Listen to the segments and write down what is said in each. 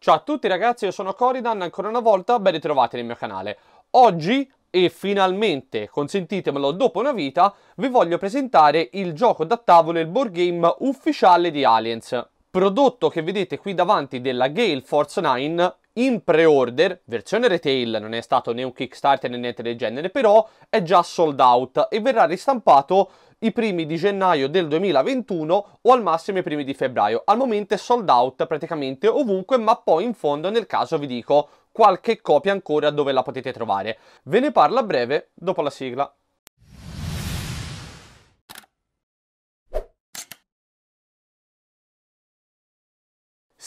Ciao a tutti ragazzi, io sono Coridan, ancora una volta ben ritrovati nel mio canale. Oggi, e finalmente, consentitemelo dopo una vita, vi voglio presentare il gioco da tavolo il board game ufficiale di Aliens. Prodotto che vedete qui davanti della Gale Force 9 in pre-order, versione retail, non è stato né un Kickstarter né niente del genere, però è già sold out e verrà ristampato i primi di gennaio del 2021 o al massimo i primi di febbraio. Al momento è sold out praticamente ovunque, ma poi in fondo nel caso vi dico qualche copia ancora dove la potete trovare. Ve ne parlo a breve dopo la sigla.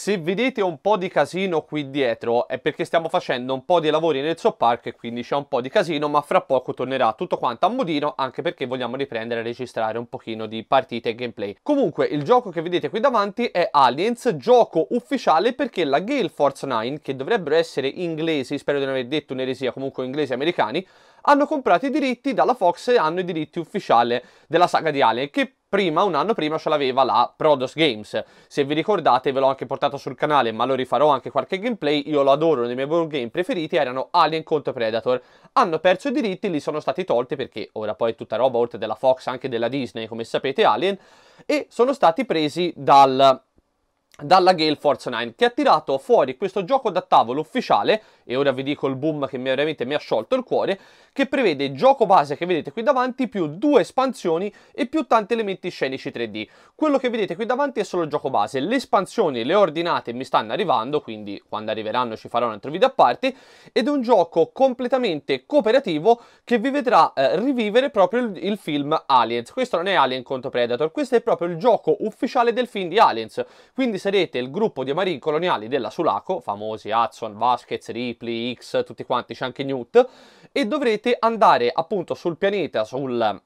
Se vedete un po' di casino qui dietro è perché stiamo facendo un po' di lavori nel zoo park e quindi c'è un po' di casino ma fra poco tornerà tutto quanto a modino anche perché vogliamo riprendere a registrare un pochino di partite e gameplay. Comunque il gioco che vedete qui davanti è Aliens, gioco ufficiale perché la Gale Force 9 che dovrebbero essere inglesi, spero di non aver detto un'eresia, comunque inglesi americani hanno comprato i diritti dalla Fox e hanno i diritti ufficiali della saga di Alien che prima, un anno prima, ce l'aveva la Prodos Games. Se vi ricordate ve l'ho anche portato sul canale, ma lo rifarò anche qualche gameplay, io lo adoro, uno dei miei board game preferiti erano Alien contro Predator. Hanno perso i diritti, li sono stati tolti perché ora poi è tutta roba oltre della Fox, anche della Disney, come sapete Alien, e sono stati presi dal dalla Gale Force 9 che ha tirato fuori questo gioco da tavolo ufficiale e ora vi dico il boom che mi, veramente mi ha sciolto il cuore che prevede gioco base che vedete qui davanti più due espansioni e più tanti elementi scenici 3D quello che vedete qui davanti è solo il gioco base le espansioni le ordinate mi stanno arrivando quindi quando arriveranno ci farò un altro video a parte ed è un gioco completamente cooperativo che vi vedrà eh, rivivere proprio il, il film Aliens questo non è Alien contro Predator questo è proprio il gioco ufficiale del film di Aliens quindi se conoscerete il gruppo di marini coloniali della Sulaco, famosi Hudson, Vasquez, Ripley, X, tutti quanti, c'è anche Newt, e dovrete andare appunto sul pianeta, sul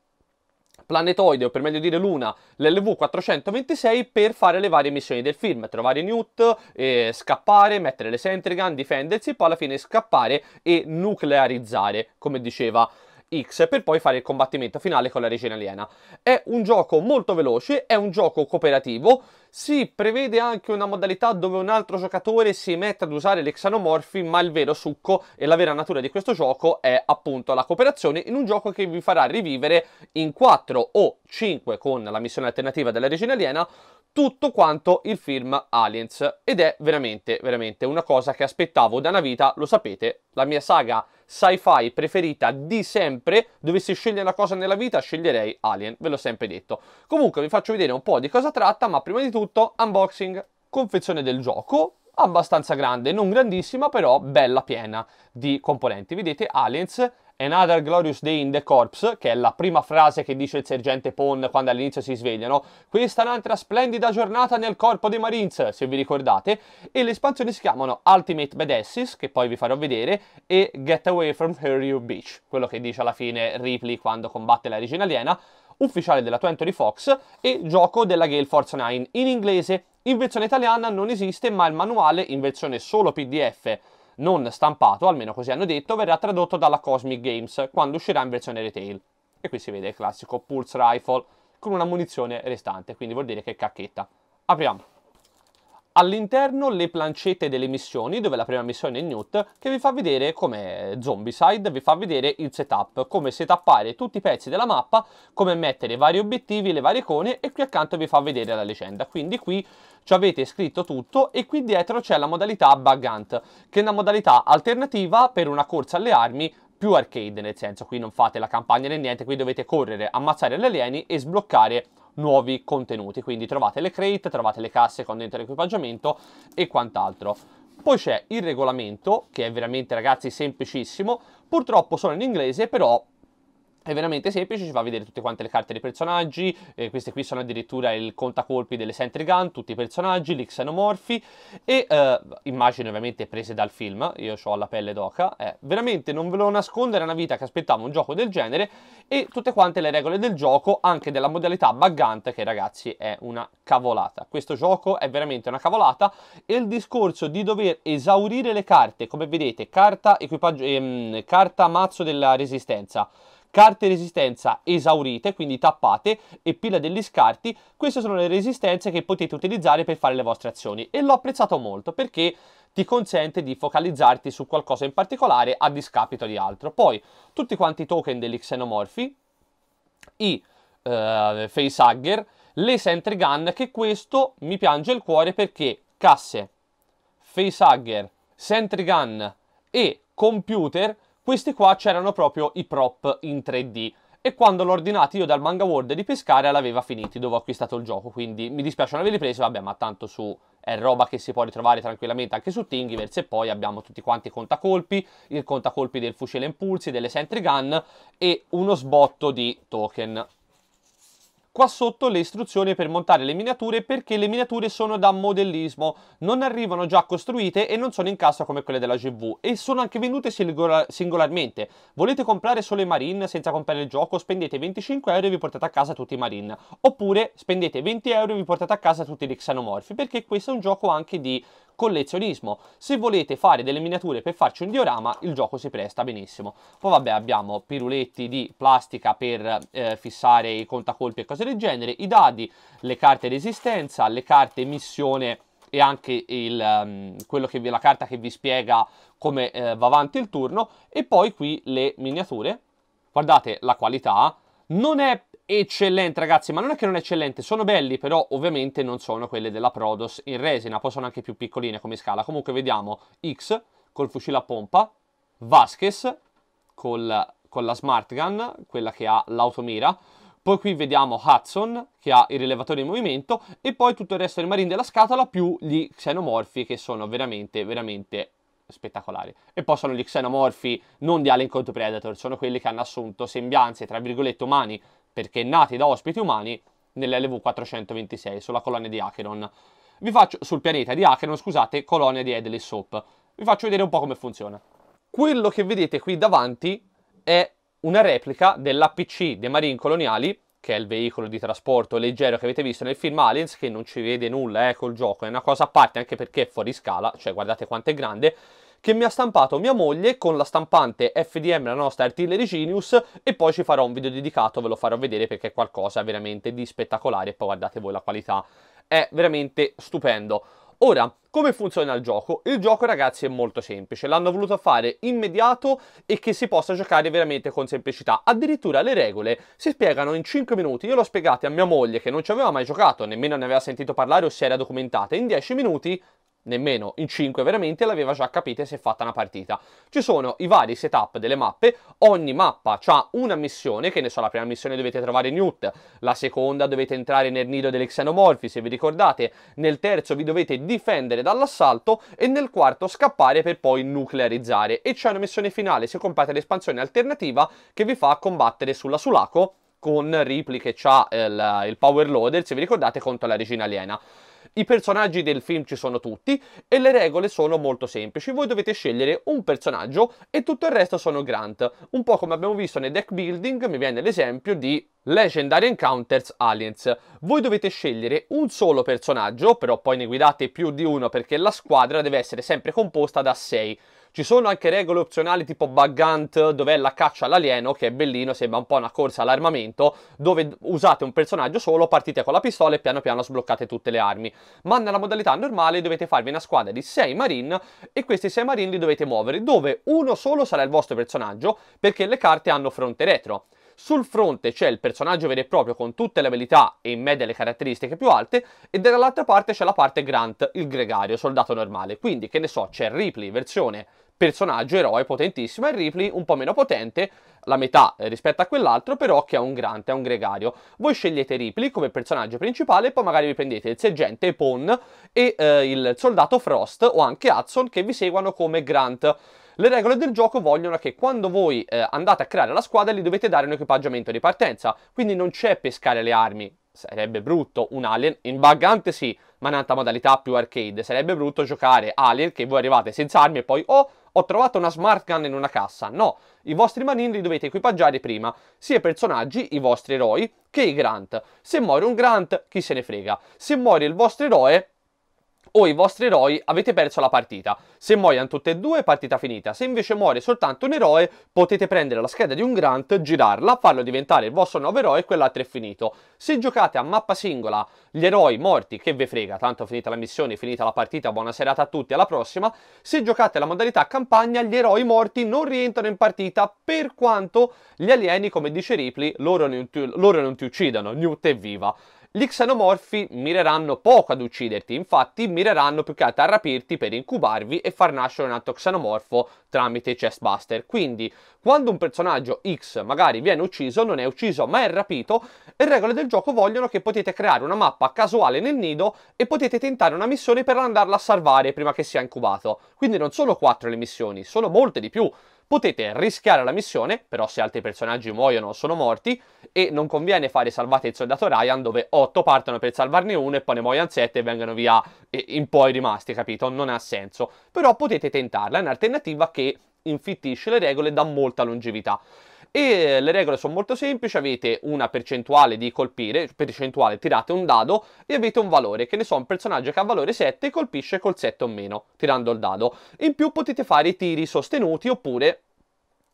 planetoide o per meglio dire luna, l'LV-426 per fare le varie missioni del film, trovare Newt, eh, scappare, mettere le sentry gun, difendersi e poi alla fine scappare e nuclearizzare, come diceva X per poi fare il combattimento finale con la regina aliena. È un gioco molto veloce, è un gioco cooperativo, si prevede anche una modalità dove un altro giocatore si mette ad usare le xanomorfi, ma il vero succo e la vera natura di questo gioco è appunto la cooperazione in un gioco che vi farà rivivere in 4 o 5 con la missione alternativa della regina aliena tutto quanto il film Aliens ed è veramente, veramente una cosa che aspettavo da una vita, lo sapete, la mia saga sci-fi preferita di sempre, dovessi scegliere una cosa nella vita sceglierei Alien, ve l'ho sempre detto. Comunque vi faccio vedere un po' di cosa tratta, ma prima di tutto unboxing, confezione del gioco, abbastanza grande, non grandissima però bella piena di componenti. Vedete Aliens Another Glorious Day in the Corps, che è la prima frase che dice il sergente Pon quando all'inizio si svegliano. Questa è un'altra splendida giornata nel corpo dei Marines, se vi ricordate. E le espansioni si chiamano Ultimate Badasses, che poi vi farò vedere, e Get Away from Her You Beach, quello che dice alla fine Ripley quando combatte la regina aliena ufficiale della 20 Fox e gioco della Gale Force 9 in inglese. In versione italiana non esiste, ma il manuale in versione solo PDF non stampato, almeno così hanno detto, verrà tradotto dalla Cosmic Games quando uscirà in versione retail. E qui si vede il classico Pulse Rifle con una munizione restante, quindi vuol dire che è cacchetta. Apriamo. All'interno le plancette delle missioni, dove la prima missione è Newt, che vi fa vedere come Zombicide, vi fa vedere il setup, come setappare tutti i pezzi della mappa, come mettere vari obiettivi, le varie icone e qui accanto vi fa vedere la leggenda. Quindi qui ci avete scritto tutto e qui dietro c'è la modalità Bug Hunt, che è una modalità alternativa per una corsa alle armi più arcade, nel senso qui non fate la campagna né niente, qui dovete correre, ammazzare gli alieni e sbloccare nuovi contenuti. Quindi trovate le crate, trovate le casse con dentro l'equipaggiamento e quant'altro. Poi c'è il regolamento, che è veramente ragazzi semplicissimo, purtroppo solo in inglese, però è veramente semplice, ci va a vedere tutte quante le carte dei personaggi, eh, queste qui sono addirittura il contacolpi delle Sentry Gun, tutti i personaggi, gli xenomorfi e eh, immagini ovviamente prese dal film, io ho la pelle d'oca, eh, veramente non ve lo nascondo, era una vita che aspettavo un gioco del genere e tutte quante le regole del gioco, anche della modalità buggante che ragazzi è una cavolata, questo gioco è veramente una cavolata e il discorso di dover esaurire le carte, come vedete carta, ehm, carta mazzo della resistenza, carte resistenza esaurite, quindi tappate, e pila degli scarti, queste sono le resistenze che potete utilizzare per fare le vostre azioni e l'ho apprezzato molto perché ti consente di focalizzarti su qualcosa in particolare a discapito di altro. Poi tutti quanti i token degli xenomorfi, i eh, facehugger, le sentry gun, che questo mi piange il cuore perché casse, facehugger, sentry gun e computer questi qua c'erano proprio i prop in 3D e quando l'ho ordinato io dal Manga World di Pescare l'aveva finiti dove ho acquistato il gioco, quindi mi dispiace non averli presi, vabbè ma tanto su è roba che si può ritrovare tranquillamente anche su Thingiverse e poi abbiamo tutti quanti i contacolpi, il contacolpi del fucile impulsi, delle sentry gun e uno sbotto di token. Qua sotto le istruzioni per montare le miniature perché le miniature sono da modellismo, non arrivano già costruite e non sono in cassa come quelle della GV e sono anche vendute singolarmente. Volete comprare solo i Marine senza comprare il gioco? Spendete 25 euro e vi portate a casa tutti i Marine. Oppure spendete 20 euro e vi portate a casa tutti gli xenomorfi perché questo è un gioco anche di collezionismo. Se volete fare delle miniature per farci un diorama, il gioco si presta benissimo. Poi vabbè abbiamo piruletti di plastica per eh, fissare i contacolpi e cose del genere, i dadi, le carte resistenza, le carte missione e anche il, um, quello che vi, la carta che vi spiega come eh, va avanti il turno e poi qui le miniature. Guardate la qualità, non è eccellente ragazzi ma non è che non è eccellente sono belli però ovviamente non sono quelle della Prodos in resina poi sono anche più piccoline come scala comunque vediamo X col fucile a pompa Vasquez col, con la smart gun quella che ha l'automira poi qui vediamo Hudson che ha il rilevatore in movimento e poi tutto il resto dei marine della scatola più gli xenomorfi che sono veramente veramente spettacolari. E poi sono gli xenomorfi non di Alien Cold Predator, sono quelli che hanno assunto sembianze, tra virgolette, umani, perché nati da ospiti umani nell'LV426 sulla colonia di Acheron. Vi faccio, sul pianeta di Acheron, scusate, colonia di Edley Soap. Vi faccio vedere un po' come funziona. Quello che vedete qui davanti è una replica dell'APC dei Marine Coloniali, che è il veicolo di trasporto leggero che avete visto nel film Aliens, che non ci vede nulla eh, col gioco, è una cosa a parte anche perché è fuori scala, cioè guardate quanto è grande, che mi ha stampato mia moglie con la stampante FDM, la nostra Artillery Genius, e poi ci farò un video dedicato, ve lo farò vedere perché è qualcosa veramente di spettacolare, e poi guardate voi la qualità, è veramente stupendo. Ora, come funziona il gioco? Il gioco ragazzi è molto semplice, l'hanno voluto fare immediato e che si possa giocare veramente con semplicità. Addirittura le regole si spiegano in 5 minuti, io l'ho spiegato a mia moglie che non ci aveva mai giocato, nemmeno ne aveva sentito parlare o si era documentata, in 10 minuti nemmeno in 5 veramente l'aveva già capita se è fatta una partita. Ci sono i vari setup delle mappe, ogni mappa ha una missione, che ne so, la prima missione dovete trovare Newt, la seconda dovete entrare nel nido delle xenomorfi, se vi ricordate, nel terzo vi dovete difendere dall'assalto e nel quarto scappare per poi nuclearizzare. E c'è una missione finale, se comprate l'espansione alternativa, che vi fa combattere sulla Sulaco con Ripley che ha il, eh, il power loader, se vi ricordate, contro la regina aliena. I personaggi del film ci sono tutti e le regole sono molto semplici. Voi dovete scegliere un personaggio e tutto il resto sono grant, un po' come abbiamo visto nel deck building, mi viene l'esempio di Legendary Encounters Aliens. Voi dovete scegliere un solo personaggio, però poi ne guidate più di uno perché la squadra deve essere sempre composta da 6. Ci sono anche regole opzionali tipo Bug Hunt, dove è la caccia all'alieno, che è bellino, sembra un po' una corsa all'armamento, dove usate un personaggio solo, partite con la pistola e piano piano sbloccate tutte le armi. Ma nella modalità normale dovete farvi una squadra di 6 marine e questi 6 marine li dovete muovere, dove uno solo sarà il vostro personaggio, perché le carte hanno fronte retro. Sul fronte c'è il personaggio vero e proprio con tutte le abilità e in media le caratteristiche più alte e dall'altra parte c'è la parte Grant, il gregario, soldato normale. Quindi, che ne so, c'è Ripley, versione personaggio eroe potentissimo e Ripley un po' meno potente, la metà rispetto a quell'altro, però che è un Grant, è un gregario. Voi scegliete Ripley come personaggio principale, poi magari vi prendete il sergente Pon e eh, il soldato Frost o anche Hudson che vi seguono come Grant. Le regole del gioco vogliono che quando voi eh, andate a creare la squadra gli dovete dare un equipaggiamento di partenza, quindi non c'è pescare le armi, sarebbe brutto un alien, in buggante sì, ma in altra modalità più arcade, sarebbe brutto giocare alien che voi arrivate senza armi e poi oh ho trovato una smart gun in una cassa, no, i vostri manini li dovete equipaggiare prima, sia i personaggi, i vostri eroi, che i grant, se muore un grant chi se ne frega, se muore il vostro eroe o i vostri eroi avete perso la partita. Se muoiono tutte e due, partita finita. Se invece muore soltanto un eroe, potete prendere la scheda di un Grant, girarla, farlo diventare il vostro nuovo eroe e quell'altro è finito. Se giocate a mappa singola gli eroi morti, che vi frega, tanto finita la missione, finita la partita, buona serata a tutti, alla prossima. Se giocate la modalità campagna, gli eroi morti non rientrano in partita per quanto gli alieni, come dice Ripley, loro non ti, loro non ti uccidano, Newt è viva. Gli xenomorfi mireranno poco ad ucciderti, infatti mireranno più che altro a rapirti per incubarvi e far nascere un altro xenomorfo tramite chestbuster. Quindi, quando un personaggio X magari viene ucciso, non è ucciso ma è rapito, le regole del gioco vogliono che potete creare una mappa casuale nel nido e potete tentare una missione per andarla a salvare prima che sia incubato. Quindi non sono quattro le missioni, sono molte di più potete rischiare la missione, però se altri personaggi muoiono o sono morti, e non conviene fare salvate il soldato Ryan dove 8 partono per salvarne uno e poi ne muoiono 7 e vengono via in poi rimasti, capito? Non ha senso. Però potete tentarla, è un'alternativa che infittisce le regole e dà molta longevità. E le regole sono molto semplici, avete una percentuale di colpire, percentuale tirate un dado e avete un valore, che ne so, un personaggio che ha valore 7 colpisce col 7 o meno, tirando il dado. In più potete fare i tiri sostenuti oppure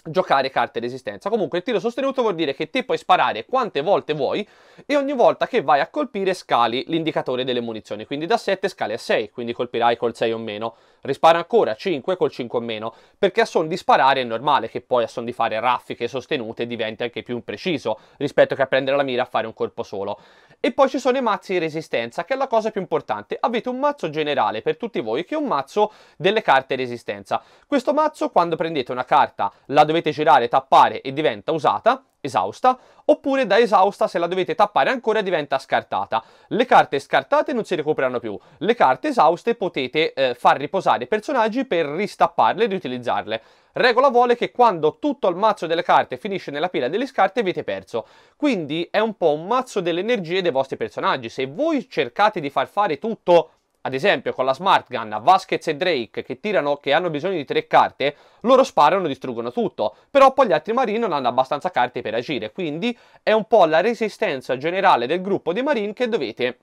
giocare carte resistenza. Comunque il tiro sostenuto vuol dire che te puoi sparare quante volte vuoi e ogni volta che vai a colpire scali l'indicatore delle munizioni, quindi da 7 scali a 6, quindi colpirai col 6 o meno. Rispara ancora 5 col 5 o meno, perché a son di sparare è normale che poi a son di fare raffiche sostenute diventi anche più impreciso rispetto che a prendere la mira a fare un colpo solo. E poi ci sono i mazzi di resistenza, che è la cosa più importante. Avete un mazzo generale per tutti voi, che è un mazzo delle carte resistenza. Questo mazzo, quando prendete una carta, la dovete girare, tappare e diventa usata, esausta, oppure da esausta se la dovete tappare ancora diventa scartata. Le carte scartate non si recuperano più, le carte esauste potete eh, far riposare i personaggi per ristapparle e riutilizzarle. Regola vuole che quando tutto il mazzo delle carte finisce nella pila delle scarte avete perso, quindi è un po' un mazzo delle energie dei vostri personaggi. Se voi cercate di far fare tutto, ad esempio con la Smart Gun, Vasquez e Drake che tirano che hanno bisogno di tre carte, loro sparano e distruggono tutto, però poi gli altri Marine non hanno abbastanza carte per agire, quindi è un po' la resistenza generale del gruppo dei Marine che dovete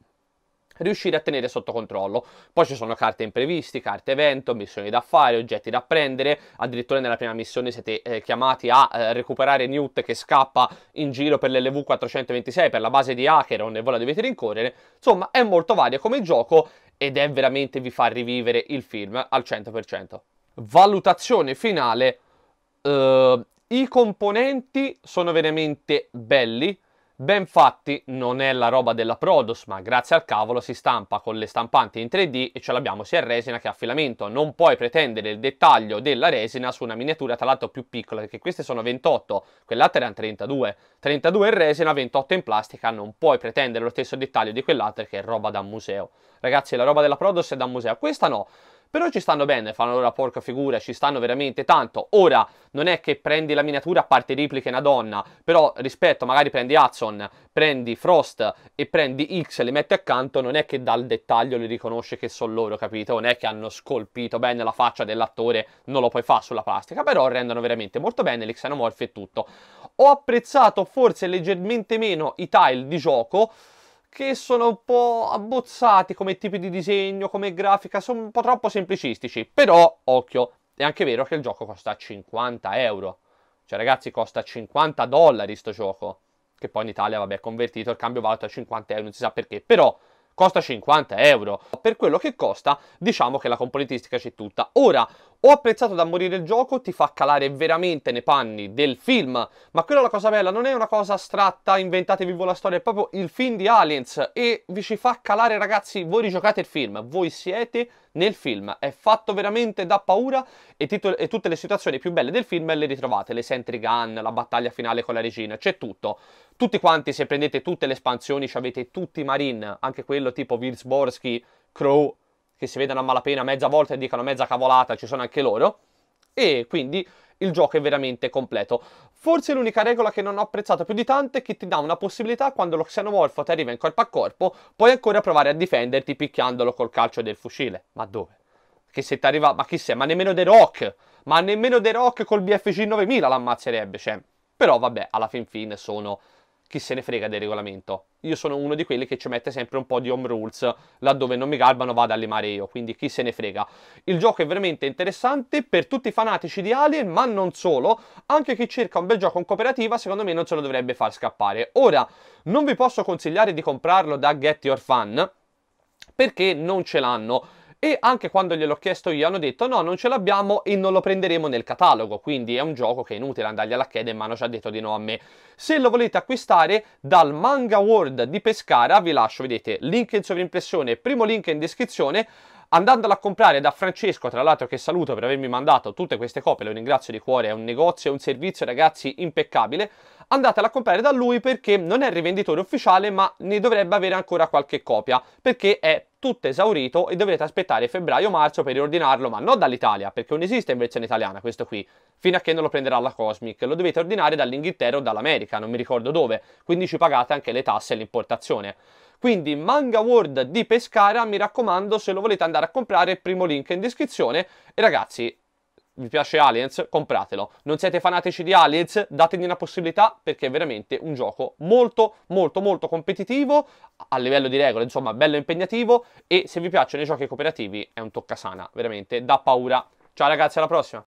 riuscire a tenere sotto controllo. Poi ci sono carte imprevisti, carte evento, missioni da fare, oggetti da prendere, addirittura nella prima missione siete eh, chiamati a eh, recuperare Newt che scappa in giro per l'LV 426 per la base di Acheron e voi la dovete rincorrere. Insomma, è molto varia come gioco ed è veramente vi fa rivivere il film al 100%. Valutazione finale. Uh, I componenti sono veramente belli, Ben fatti non è la roba della Prodos, ma grazie al cavolo si stampa con le stampanti in 3D e ce l'abbiamo sia in resina che a filamento. Non puoi pretendere il dettaglio della resina su una miniatura tra l'altro più piccola, perché queste sono 28, quell'altra erano 32. 32 in resina, 28 in plastica, non puoi pretendere lo stesso dettaglio di quell'altra che è roba da museo. Ragazzi, la roba della Prodos è da museo, questa no. Però ci stanno bene, fanno la porca figura, ci stanno veramente tanto. Ora, non è che prendi la miniatura a parte repliche una donna, però rispetto magari prendi Hudson, prendi Frost e prendi X e le metti accanto, non è che dal dettaglio li riconosce che sono loro, capito? Non è che hanno scolpito bene la faccia dell'attore, non lo puoi fare sulla plastica, però rendono veramente molto bene gli xenomorfi e tutto. Ho apprezzato forse leggermente meno i tile di gioco, che sono un po' abbozzati come tipi di disegno, come grafica, sono un po' troppo semplicistici. Però, occhio, è anche vero che il gioco costa 50 euro. Cioè, ragazzi, costa 50 dollari sto gioco. Che poi in Italia, vabbè, è convertito, il cambio valuto a 50 euro, non si sa perché. Però, costa 50 euro. Per quello che costa, diciamo che la componentistica c'è tutta. Ora, ho apprezzato da morire il gioco, ti fa calare veramente nei panni del film, ma quella è la cosa bella, non è una cosa astratta, inventatevi voi la storia, è proprio il film di Aliens e vi ci fa calare ragazzi, voi rigiocate il film, voi siete nel film, è fatto veramente da paura e, e tutte le situazioni più belle del film le ritrovate, le sentry gun, la battaglia finale con la regina, c'è tutto. Tutti quanti, se prendete tutte le espansioni, avete tutti i marine, anche quello tipo Wilsborski, Crow, che si vedono a malapena mezza volta e dicano mezza cavolata, ci sono anche loro. E quindi il gioco è veramente completo. Forse l'unica regola che non ho apprezzato più di tanto è che ti dà una possibilità quando lo xenomorfo ti arriva in corpo a corpo, puoi ancora provare a difenderti picchiandolo col calcio del fucile. Ma dove? Che se ti arriva, ma chi sei? Ma nemmeno The Rock! Ma nemmeno The Rock col BFG 9000 l'ammazzerebbe, cioè. Però vabbè, alla fin fine sono chi se ne frega del regolamento. Io sono uno di quelli che ci mette sempre un po' di home rules, laddove non mi garbano vado a limare io, quindi chi se ne frega. Il gioco è veramente interessante per tutti i fanatici di Alien, ma non solo, anche chi cerca un bel gioco in cooperativa secondo me non se lo dovrebbe far scappare. Ora, non vi posso consigliare di comprarlo da Get Your Fun, perché non ce l'hanno e anche quando gliel'ho chiesto io hanno detto no non ce l'abbiamo e non lo prenderemo nel catalogo quindi è un gioco che è inutile andargli alla chiede ma hanno già detto di no a me se lo volete acquistare dal Manga World di Pescara vi lascio vedete link in sovrimpressione primo link in descrizione andandolo a comprare da Francesco, tra l'altro che saluto per avermi mandato tutte queste copie, lo ringrazio di cuore, è un negozio, è un servizio ragazzi impeccabile, andatela a comprare da lui perché non è il rivenditore ufficiale ma ne dovrebbe avere ancora qualche copia perché è tutto esaurito e dovrete aspettare febbraio-marzo per riordinarlo, ma non dall'Italia, perché non esiste in versione italiana questo qui, fino a che non lo prenderà la Cosmic. Lo dovete ordinare dall'Inghilterra o dall'America, non mi ricordo dove, quindi ci pagate anche le tasse e l'importazione. Quindi Manga World di Pescara, mi raccomando, se lo volete andare a comprare, primo link in descrizione. E ragazzi, vi piace Aliens, compratelo. Non siete fanatici di Aliens, dategli una possibilità perché è veramente un gioco molto, molto, molto competitivo a livello di regole, insomma, bello impegnativo e se vi piacciono i giochi cooperativi è un toccasana, veramente, da paura. Ciao ragazzi, alla prossima!